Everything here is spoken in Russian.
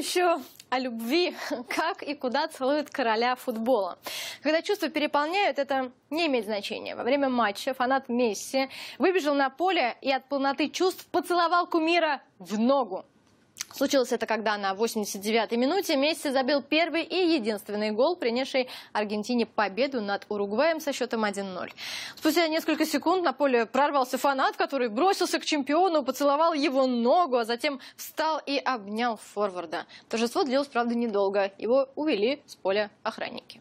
еще о любви, как и куда целует короля футбола. Когда чувства переполняют, это не имеет значения. Во время матча фанат Месси выбежал на поле и от полноты чувств поцеловал кумира в ногу. Случилось это, когда на 89-й минуте Месси забил первый и единственный гол, принесший Аргентине победу над Уругваем со счетом 1-0. Спустя несколько секунд на поле прорвался фанат, который бросился к чемпиону, поцеловал его ногу, а затем встал и обнял форварда. Торжество длилось, правда, недолго. Его увели с поля охранники.